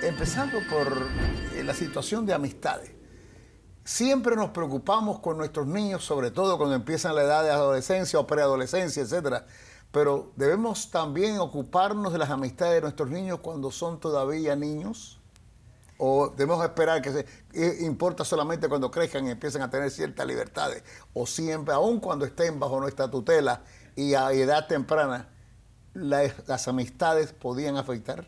Empezando por eh, la situación de amistades. Siempre nos preocupamos con nuestros niños, sobre todo cuando empiezan la edad de adolescencia o preadolescencia, etc. Pero debemos también ocuparnos de las amistades de nuestros niños cuando son todavía niños. O debemos esperar que se eh, importa solamente cuando crezcan y empiecen a tener ciertas libertades. O siempre, aun cuando estén bajo nuestra tutela y a edad temprana, las, las amistades podían afectar.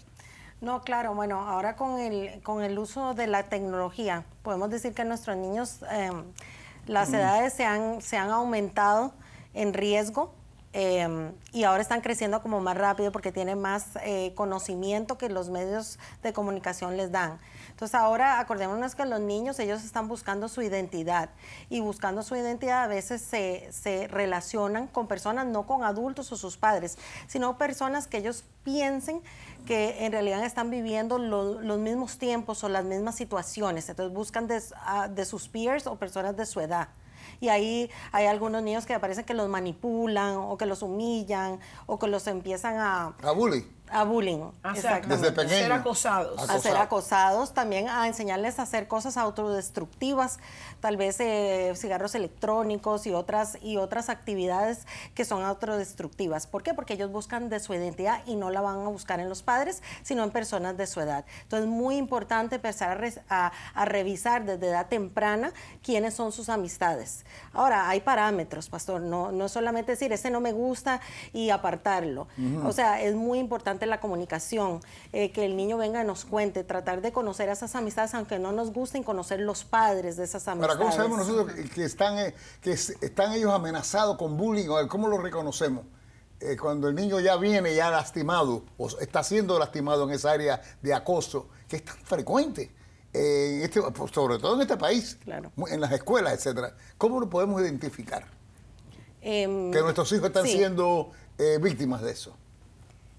No, claro, bueno, ahora con el, con el uso de la tecnología, podemos decir que nuestros niños, em, las edades se han, se han aumentado en riesgo em, y ahora están creciendo como más rápido porque tienen más eh, conocimiento que los medios de comunicación les dan. Entonces ahora acordémonos que los niños, ellos están buscando su identidad y buscando su identidad a veces se, se relacionan con personas, no con adultos o sus padres, sino personas que ellos piensen que en realidad están viviendo los mismos tiempos o las mismas situaciones. Entonces buscan de, ah, de sus peers o personas de su edad y ahí hay algunos niños que aparecen que los manipulan o que los humillan o que los empiezan a... A a bullying. Ah, desde pequeño. A ser acosados. A ser acosados, también a enseñarles a hacer cosas autodestructivas, tal vez eh, cigarros electrónicos y otras, y otras actividades que son autodestructivas. ¿Por qué? Porque ellos buscan de su identidad y no la van a buscar en los padres, sino en personas de su edad. Entonces, es muy importante empezar a, revisar desde edad temprana quiénes son sus amistades. Ahora, hay parámetros, pastor, no, no solamente decir, ese no me gusta y apartarlo. O sea, es muy importante la comunicación, eh, que el niño venga y nos cuente, tratar de conocer a esas amistades, aunque no nos gusten conocer los padres de esas amistades. Pero, ¿cómo sabemos nosotros que, están, eh, que están ellos amenazados con bullying? ¿Cómo lo reconocemos? Eh, cuando el niño ya viene ya lastimado o está siendo lastimado en esa área de acoso, que es tan frecuente. Este, pues, sobre todo en este país, en las escuelas, etcétera. ¿Cómo lo podemos identificar? Em, que nuestros hijos están siendo víctimas de eso.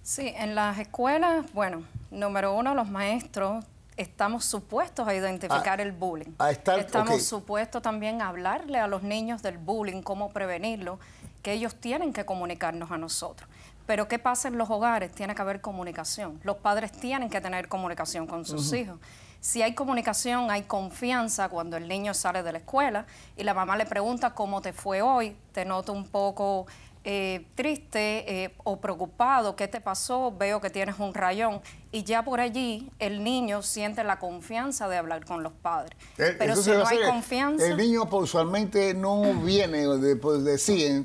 Sí, en las escuelas, bueno, número uno, los maestros estamos supuestos a identificar ah, el bullying. estamos supuestos también a hablarle a los niños del bullying, cómo prevenirlo, que ellos tienen que comunicarnos a nosotros. Pero ¿qué pasa en los hogares? Tiene que haber comunicación. Los padres tienen que tener comunicación con sus hijos. Si hay comunicación, hay confianza cuando el niño sale de la escuela y la mamá le pregunta cómo te fue hoy, te noto un poco eh, triste eh, o preocupado, ¿qué te pasó? Veo que tienes un rayón. Y ya por allí el niño siente la confianza de hablar con los padres. Eh, Pero si no hay confianza... El niño pues, usualmente no viene, después de, sí,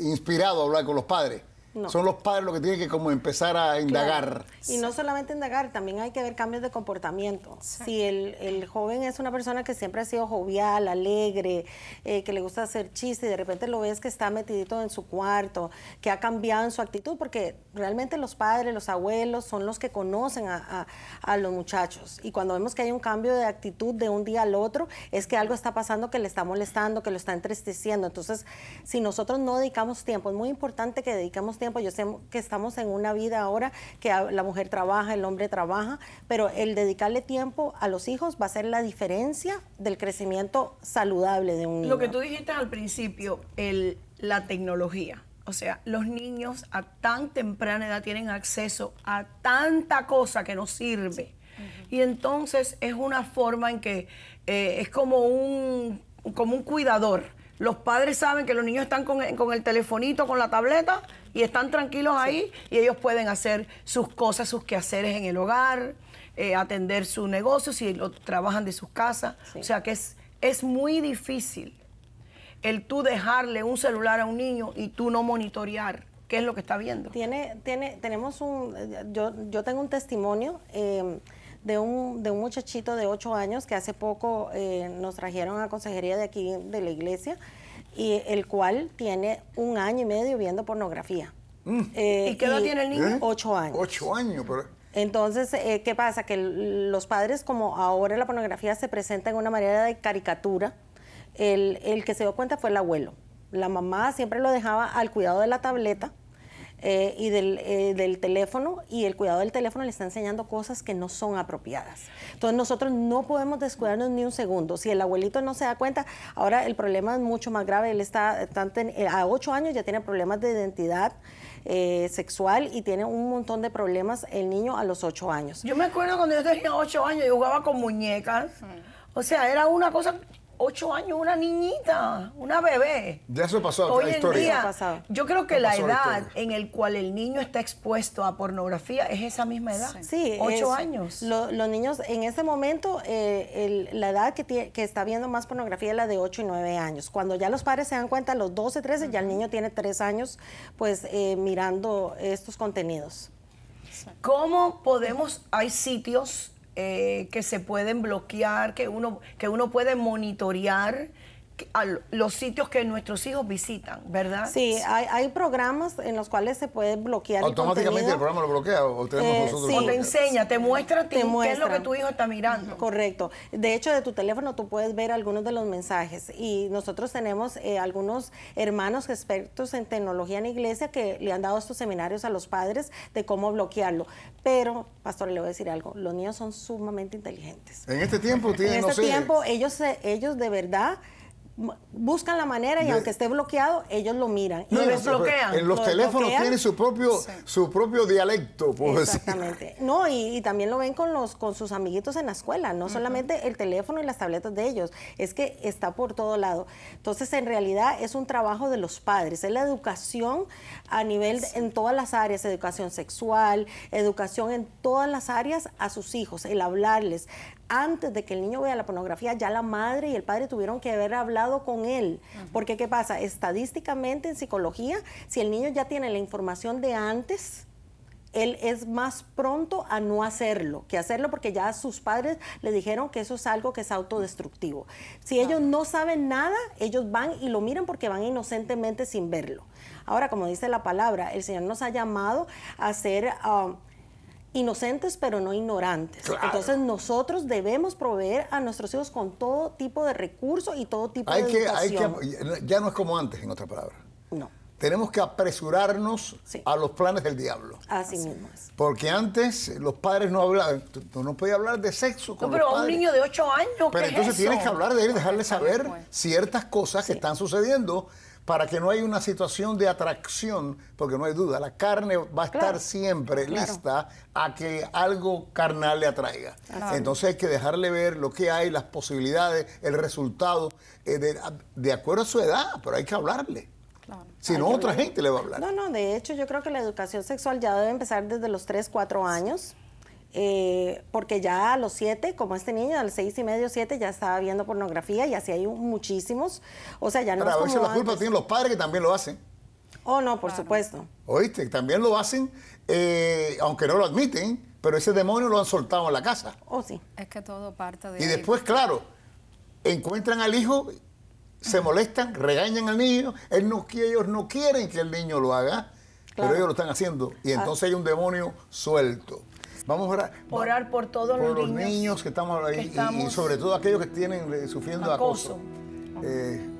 inspirado a hablar con los padres son los padres los que tienen que como empezar a indagar. Y no solamente indagar, también hay que ver cambios de comportamiento. Si el, joven es una persona que siempre ha sido jovial, alegre, eh, que le gusta hacer chistes y de repente lo ves que está metidito en su cuarto, que ha cambiado en su actitud, porque realmente los padres, los abuelos son los que conocen a, los muchachos. Y cuando vemos que hay un cambio de actitud de un día al otro, es que algo está pasando que le está molestando, que lo está entristeciendo. Entonces, si nosotros no dedicamos tiempo, es muy importante que dedicamos tiempo yo sé que estamos en una vida ahora que la mujer trabaja, el hombre trabaja, pero el dedicarle tiempo a los hijos va a ser la diferencia del crecimiento saludable de un niño. Lo que tú dijiste al principio, el, la tecnología. O sea, los niños a tan temprana edad tienen acceso a tanta cosa que nos sirve. Y entonces es una forma en que eh, es como un, como un cuidador los padres saben que los niños están con, el telefonito, con la tableta y están tranquilos ahí y ellos pueden hacer sus cosas, sus quehaceres en el hogar, eh, atender sus negocios si lo trabajan de sus casas. O sea que es, es muy difícil el tú dejarle un celular a un niño y tú no monitorear qué es lo que está viendo. Tiene, tiene, tenemos un, yo, yo tengo un testimonio. Eh, de un, de un muchachito de 8 años que hace poco eh, nos trajeron a consejería de aquí, de la iglesia, y el cual tiene un año y medio viendo pornografía. Mm. Eh, ¿Y qué edad tiene el niño? ¿Eh? Ocho años. Ocho años, pero... Entonces, ¿qué pasa? Que los padres, como ahora la pornografía se presenta en una manera de caricatura, el, el que se dio cuenta fue el abuelo. La mamá siempre lo dejaba al cuidado de la tableta, eh, y eh, del, teléfono y el cuidado del teléfono le está enseñando cosas que no son apropiadas. Entonces nosotros no podemos descuidarnos ni un segundo. Si el abuelito no se da cuenta, ahora el problema es mucho más grave. Él está eh, a 8 años ya tiene problemas de identidad. sexual y tiene un montón de problemas el niño a los 8 años. Yo me acuerdo cuando yo tenía 8 años, yo jugaba con muñecas. O sea, era una cosa ocho años, una niñita, una bebé. Ya eso pasó, Hoy en historia. yo creo que la edad en el cual el niño está expuesto a pornografía es esa misma edad. Sí, ocho años. los niños en ese momento, eh, la edad que, está viendo más pornografía es la de ocho y nueve años. Cuando ya los padres se dan cuenta, los 12, 13, ya el niño tiene tres años, pues eh, mirando estos contenidos. ¿Cómo podemos, hay sitios eh, que se pueden bloquear, que uno, que uno puede monitorear a los sitios que nuestros hijos visitan, ¿verdad? Sí, hay, programas en los cuales se puede bloquear. Automáticamente el, programa lo bloquea o tenemos eh, nosotros. Sí. te enseña, te muestra te qué es lo que tu hijo está mirando. Correcto. De hecho, de tu teléfono tú puedes ver algunos de los mensajes y nosotros tenemos eh, algunos hermanos expertos en tecnología en iglesia que le han dado estos seminarios a los padres de cómo bloquearlo. Pero, pastor, le voy a decir algo, los niños son sumamente inteligentes. En este tiempo tienen... En este tiempo ellos, ellos de verdad buscan la manera y aunque esté bloqueado, ellos lo miran y lo desbloquean. En los teléfonos tiene su propio, su propio dialecto, pues. Exactamente. No, y, también lo ven con los con sus amiguitos en la escuela, no solamente el teléfono y las tabletas de ellos, es que está por todo lado. Entonces, en realidad es un trabajo de los padres, es la educación a nivel en todas las áreas, educación sexual, educación en todas las áreas a sus hijos, el hablarles, antes de que el niño vea la pornografía, ya la madre y el padre tuvieron que haber hablado con él. Porque, ¿qué pasa? Estadísticamente en psicología, si el niño ya tiene la información de antes, él es más pronto a no hacerlo que hacerlo porque ya sus padres le dijeron que eso es algo que es autodestructivo. Si ellos no saben nada, ellos van y lo miran porque van inocentemente sin verlo. Ahora, como dice la palabra, el Señor nos ha llamado a hacer... Um, inocentes pero no ignorantes. Entonces nosotros debemos proveer a nuestros hijos con todo tipo de recursos y todo tipo de educación. ya no es como antes, en otras palabras. No. Tenemos que apresurarnos a los planes del diablo. Así, mismo. Porque antes los padres no hablaban, no podías hablar de sexo con a un niño de 8 años. Pero entonces tienes que hablar de él, dejarle saber pues. ciertas cosas que están sucediendo para que no haya una situación de atracción, porque no hay duda, la carne va a estar siempre lista a que algo carnal le atraiga. Entonces hay que dejarle ver lo que hay, las posibilidades, el resultado, eh, de, acuerdo a su edad, pero hay que hablarle. Si no, otra gente le va a hablar. No, no, de hecho yo creo que la educación sexual ya debe empezar desde los 3, 4 años, eh, porque ya a los siete, como este niño, a los seis y medio, siete, ya estaba viendo pornografía y así hay muchísimos. O sea, ya no Pero a veces la culpa tienen los padres que también lo hacen. Oh, no, por supuesto. Oíste, también lo hacen, eh, aunque no lo admiten, pero ese demonio lo han soltado en la casa. Oh, sí. Es que todo parte de. Y después, claro, encuentran al hijo, se molestan, regañan al niño, ellos no quieren que el niño lo haga, pero ellos lo están haciendo. Y entonces hay un demonio suelto. Vamos a orar, por todos los, niños, que estamos ahí y, sobre todo aquellos que tienen eh, sufriendo acoso. Eh,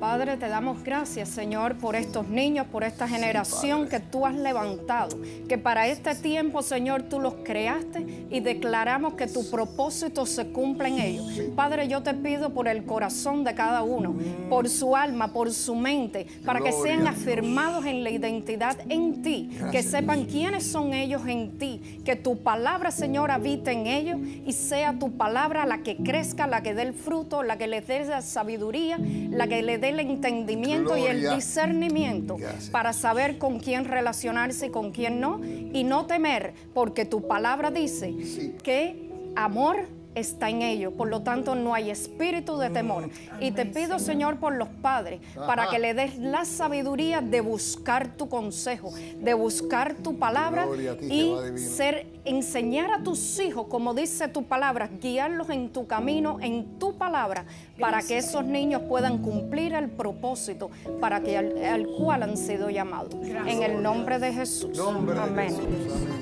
Padre, te damos gracias, Señor, por estos niños, por esta generación que tú has levantado, que para este tiempo, Señor, tú los creaste y declaramos que tu propósito se cumple en ellos. Padre, yo te pido por el corazón de cada uno, por su alma, por su mente, para que sean afirmados en la identidad en ti, que sepan quiénes son ellos en ti, que tu palabra, Señor, habite en ellos y sea tu palabra la que crezca, la que dé el fruto, la que les dé la sabiduría, la que les dé el entendimiento y el discernimiento para saber con quién relacionarse y con quién no, y no temer, porque tu palabra dice que amor está en ellos. Por lo tanto, no hay espíritu de temor. Mm. y te pido, Señor, por los padres, para que le des la sabiduría de buscar tu consejo, de buscar tu palabra y ser enseñar a tus hijos, como dice tu palabra, guiarlos en tu camino, en tu palabra, para que esos niños puedan cumplir el propósito para que al, cual han sido llamados. En el nombre De Jesús. Amén.